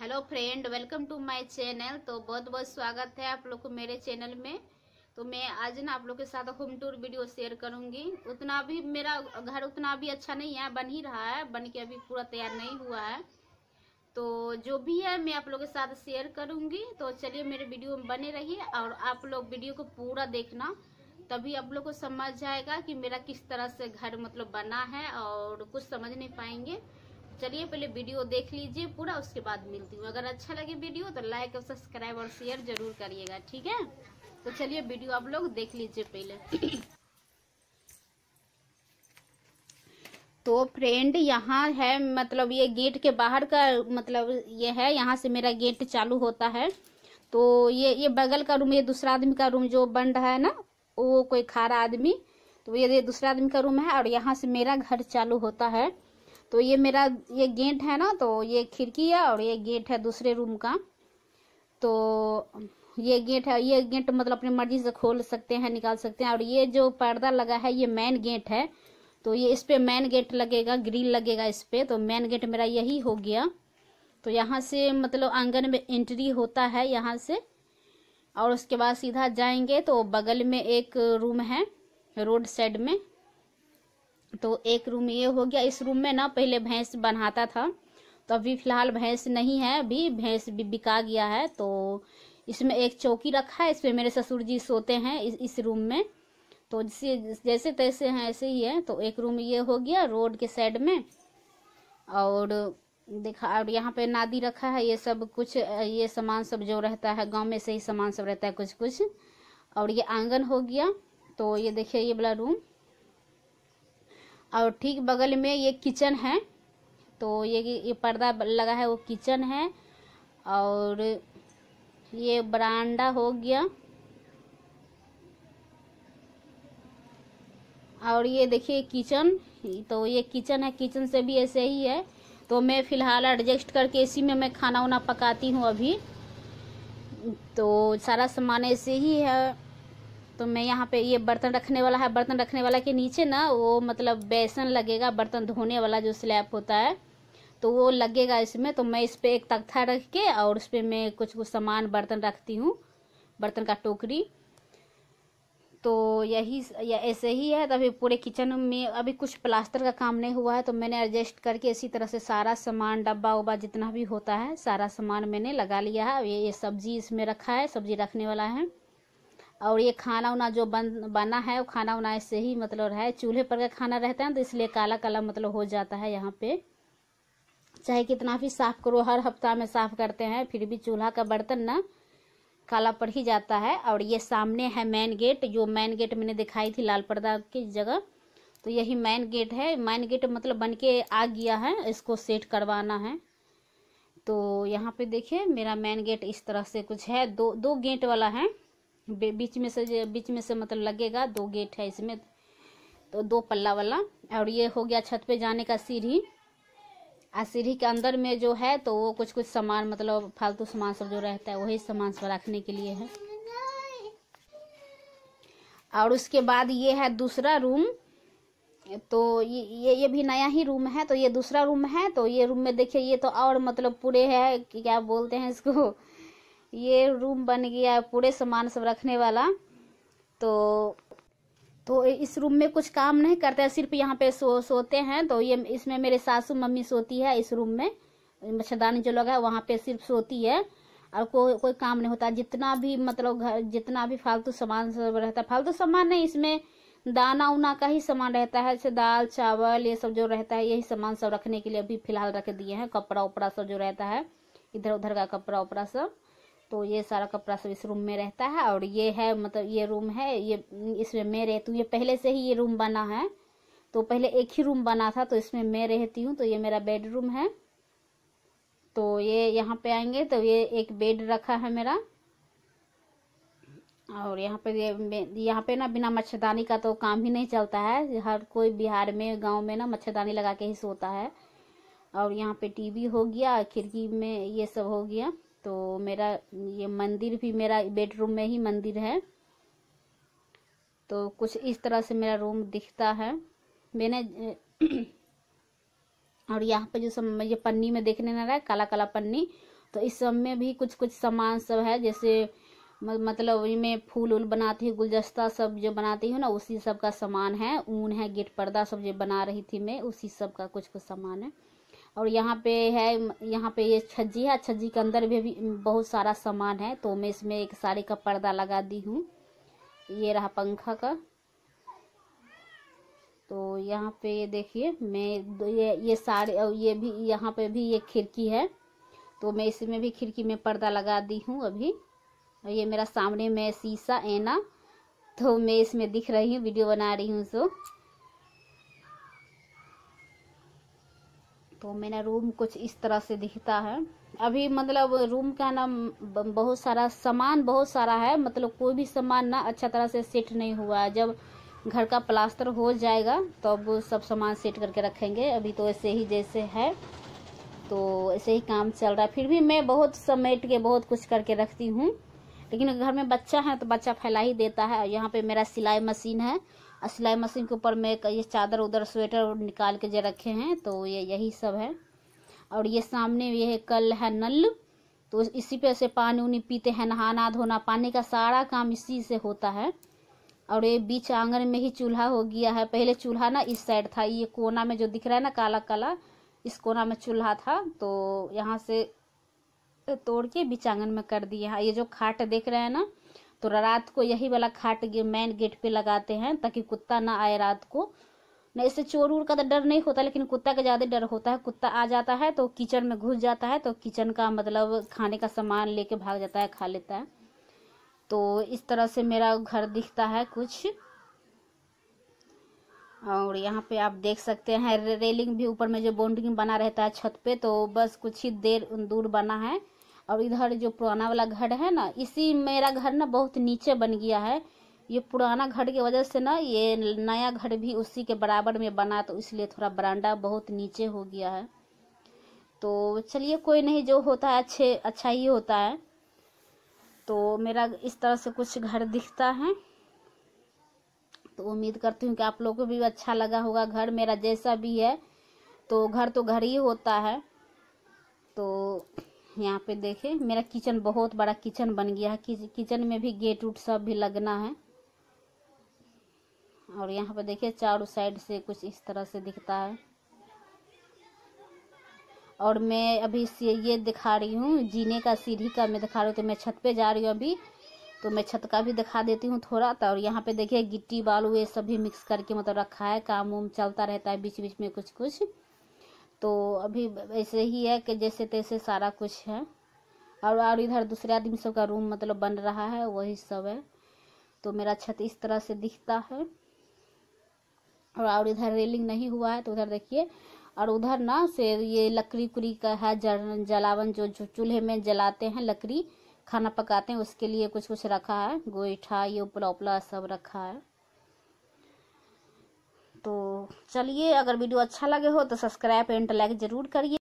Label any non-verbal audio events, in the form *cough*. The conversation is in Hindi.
hello friend welcome to my channel तो बहुत बहुत स्वागत है आप लोग को मेरे चैनल में तो मैं आज ना आप लोग के साथ होम टूर वीडियो शेयर करूंगी उतना भी मेरा घर उतना भी अच्छा नहीं है बन ही रहा है बन के अभी पूरा तैयार नहीं हुआ है तो जो भी है मैं आप लोग के साथ शेयर करूँगी तो चलिए मेरे वीडियो में बने रहिए और आप लोग वीडियो को पूरा देखना तभी आप लोग को समझ जाएगा कि मेरा किस तरह से घर मतलब बना है और कुछ समझ नहीं पाएंगे चलिए पहले वीडियो देख लीजिए पूरा उसके बाद मिलती हूँ अगर अच्छा लगे वीडियो तो लाइक और सब्सक्राइब और शेयर जरूर करिएगा ठीक है तो चलिए वीडियो आप लोग देख लीजिए पहले तो फ्रेंड यहाँ है मतलब ये गेट के बाहर का मतलब ये है यहाँ से मेरा गेट चालू होता है तो ये ये बगल का रूम ये दूसरा आदमी का रूम जो बन रहा है ना वो कोई खारा आदमी तो ये दूसरा आदमी का रूम है और यहाँ से मेरा घर चालू होता है तो ये मेरा ये गेट है ना तो ये खिड़की है और ये गेट है दूसरे रूम का तो ये गेट है ये गेट मतलब अपनी मर्जी से खोल सकते हैं निकाल सकते हैं और ये जो पर्दा लगा है ये मेन गेट है तो ये इस पर मेन गेट लगेगा ग्रिल लगेगा इस पर तो मेन गेट मेरा यही हो गया तो यहाँ से मतलब आंगन में एंट्री होता है यहाँ से और उसके बाद सीधा जाएंगे तो बगल में एक रूम है रोड साइड में तो एक रूम ये हो गया इस रूम में ना पहले भैंस बनाता था तो अभी फिलहाल भैंस नहीं है अभी भैंस भी बिका गया है तो इसमें एक चौकी रखा है इसमें मेरे ससुर जी सोते हैं इस इस रूम में तो जैसे जैसे तैसे हैं ऐसे ही है तो एक रूम ये हो गया रोड के साइड में और देखा और यहाँ पे नादी रखा है ये सब कुछ ये सामान सब जो रहता है गांव में से ही सामान सब रहता है कुछ कुछ और ये आंगन हो गया तो ये देखिए ये वाला रूम और ठीक बगल में ये किचन है तो ये ये पर्दा लगा है वो किचन है और ये बरांडा हो गया और ये देखिए किचन तो ये किचन है किचन से भी ऐसे ही है तो मैं फ़िलहाल एडजस्ट करके इसी में मैं खाना वाना पकाती हूँ अभी तो सारा सामान ऐसे ही है तो मैं यहाँ पे ये बर्तन रखने वाला है बर्तन रखने वाला के नीचे ना वो मतलब बेसन लगेगा बर्तन धोने वाला जो स्लैब होता है तो वो लगेगा इसमें तो मैं इस पर एक तख्ता रख के और उस पर मैं कुछ कुछ सामान बर्तन रखती हूँ बर्तन का टोकरी तो यही या ऐसे ही है तो अभी पूरे किचन में अभी कुछ प्लास्टर का काम नहीं हुआ है तो मैंने एडजस्ट करके इसी तरह से सारा सामान डब्बा उब्बा जितना भी होता है सारा सामान मैंने लगा लिया है ये, ये सब्जी इसमें रखा है सब्जी रखने वाला है और ये खाना उना जो बन बना है वो खाना उना ऐसे ही मतलब है चूल्हे पर का खाना रहता है तो इसलिए काला काला मतलब हो जाता है यहाँ पे चाहे कितना भी साफ़ करो हर हफ्ता में साफ़ करते हैं फिर भी चूल्हा का बर्तन ना काला पड़ ही जाता है और ये सामने है मेन गेट जो मेन गेट मैंने दिखाई थी लाल पर्दा की जगह तो यही मेन गेट है मेन गेट मतलब बन के आ गया है इसको सेट करवाना है तो यहाँ पे देखिए मेरा मेन गेट इस तरह से कुछ है दो दो गेट वाला है बीच में से बीच में से मतलब लगेगा दो गेट है इसमें तो दो पल्ला वाला और ये हो गया छत पे जाने का सीढ़ी आ सीढ़ी के अंदर में जो है तो वो कुछ कुछ सामान मतलब फालतू सामान सब जो रहता है वही सामान सब रखने के लिए है और उसके बाद ये है दूसरा रूम तो ये ये भी नया ही रूम है तो ये दूसरा रूम है तो ये रूम में देखिए ये तो और मतलब पूरे है क्या बोलते हैं इसको ये रूम बन गया है पूरे सामान सब रखने वाला तो तो इस रूम में कुछ काम नहीं करते हैं सिर्फ यहाँ पे सो सोते हैं तो ये इसमें मेरे सासू मम्मी सोती है इस रूम में मच्छरदानी जो लगा है वहाँ पे सिर्फ सोती है और कोई कोई काम नहीं होता जितना भी मतलब घर जितना भी फालतू सामान सब रहता है फालतू सामान नहीं इसमें दाना उना का ही सामान रहता है जैसे दाल चावल ये सब जो रहता है यही सामान सब रखने के लिए अभी फिलहाल रख दिए हैं कपड़ा उपड़ा सब जो रहता है इधर उधर का कपड़ा उपड़ा सब तो ये सारा कपड़ा सब इस रूम में रहता है और ये है मतलब ये रूम है ये इसमें मैं रहती हूँ ये पहले से ही ये रूम बना है तो पहले एक ही रूम बना था तो इसमें मैं रहती हूँ तो ये मेरा बेडरूम है तो ये यहाँ पे आएंगे तो ये एक बेड रखा है मेरा और यहाँ पे यहाँ पे ना बिना मच्छरदानी का तो काम ही नहीं चलता है हर कोई बिहार में गांव में ना मच्छरदानी लगा के ही सोता है और यहाँ पे टीवी हो गया खिड़की में ये सब हो गया तो मेरा ये मंदिर भी मेरा बेडरूम में ही मंदिर है तो कुछ इस तरह से मेरा रूम दिखता है मैंने *clears throat* और यहाँ पे जो सब ये पन्नी में देखने ना रहा है काला काला पन्नी तो इस सब में भी कुछ कुछ सामान सब है जैसे मतलब में फूल उल बनाती हूँ गुलदस्ता सब जो बनाती हूँ ना उसी सब का सामान है ऊन है गेट पर्दा सब जो बना रही थी मैं उसी सब का कुछ कुछ सामान है और यहाँ पे है यहाँ पे ये छज्जी है छज्जी के अंदर भी, भी बहुत सारा सामान है तो मैं इसमें एक साड़ी का पर्दा लगा दी हूँ ये रहा पंखा का तो यहाँ पे ये देखिए मैं ये ये सारे और ये भी यहाँ पे भी ये खिड़की है तो मैं इसमें भी खिड़की में पर्दा लगा दी हूँ अभी और ये मेरा सामने में शीशा एना तो मैं इसमें दिख रही हूँ वीडियो बना रही हूँ सो तो मेरा रूम कुछ इस तरह से दिखता है अभी मतलब रूम का ना बहुत सारा सामान बहुत सारा है मतलब कोई भी सामान ना अच्छा तरह से सेट नहीं हुआ है जब घर का प्लास्टर हो जाएगा तब तो सब सामान सेट करके रखेंगे अभी तो ऐसे ही जैसे है तो ऐसे ही काम चल रहा है फिर भी मैं बहुत समेट के बहुत कुछ करके रखती हूँ लेकिन घर में बच्चा है तो बच्चा फैला ही देता है यहाँ पे मेरा सिलाई मशीन है सिलाई मशीन के ऊपर मैं ये चादर उधर स्वेटर निकाल के जो रखे हैं तो ये यही सब है और ये सामने ये है कल है नल तो इसी पे से पानी उनी पीते हैं नहाना धोना पानी का सारा काम इसी से होता है और ये बीच आंगन में ही चूल्हा हो गया है पहले चूल्हा ना इस साइड था ये कोना में जो दिख रहा है ना काला काला इस कोना में चूल्हा था तो यहाँ से तोड़ के बीच आंगन में कर दिया है ये जो खाट देख रहे हैं ना तो रात को यही वाला खाट मेन गेट पे लगाते हैं ताकि कुत्ता ना आए रात को न इससे चोर उर का तो डर नहीं होता लेकिन कुत्ता का ज़्यादा डर होता है कुत्ता आ जाता है तो किचन में घुस जाता है तो किचन का मतलब खाने का सामान लेके भाग जाता है खा लेता है तो इस तरह से मेरा घर दिखता है कुछ और यहाँ पे आप देख सकते हैं रेलिंग भी ऊपर में जो बाउंड्री बना रहता है छत पे तो बस कुछ ही देर दूर बना है और इधर जो पुराना वाला घर है ना इसी मेरा घर ना बहुत नीचे बन गया है ये पुराना घर की वजह से ना ये नया घर भी उसी के बराबर में बना तो इसलिए थोड़ा बरांडा बहुत नीचे हो गया है तो चलिए कोई नहीं जो होता है अच्छे अच्छा ही होता है तो मेरा इस तरह से कुछ घर दिखता है तो उम्मीद करती हूँ कि आप लोगों को भी अच्छा लगा होगा घर मेरा जैसा भी है तो घर तो घर ही होता है तो यहाँ पे देखे मेरा किचन बहुत बड़ा किचन बन गया है किचन में भी गेट उट सब भी लगना है और यहाँ पे देखिए चारों साइड से कुछ इस तरह से दिखता है और मैं अभी से ये दिखा रही हूँ जीने का सीढ़ी का मैं दिखा रही हूँ तो मैं छत पे जा रही हूँ अभी तो मैं छत का भी दिखा देती हूँ थोड़ा तो और यहाँ पे देखिए गिट्टी बालू ये सब भी मिक्स करके मतलब रखा है काम उम चलता रहता है बीच बीच में कुछ कुछ तो अभी ऐसे ही है कि जैसे तैसे सारा कुछ है और और इधर दूसरे आदमी सब का रूम मतलब बन रहा है वही सब है तो मेरा छत इस तरह से दिखता है और और इधर रेलिंग नहीं हुआ है तो उधर देखिए और उधर ना से ये लकड़ी उकड़ी का है जल जलावन जो जो चूल्हे में जलाते हैं लकड़ी खाना पकाते हैं उसके लिए कुछ कुछ रखा है गोईठा ये उपला उपला सब रखा है तो चलिए अगर वीडियो अच्छा लगे हो तो सब्सक्राइब एंड लाइक ज़रूर करिए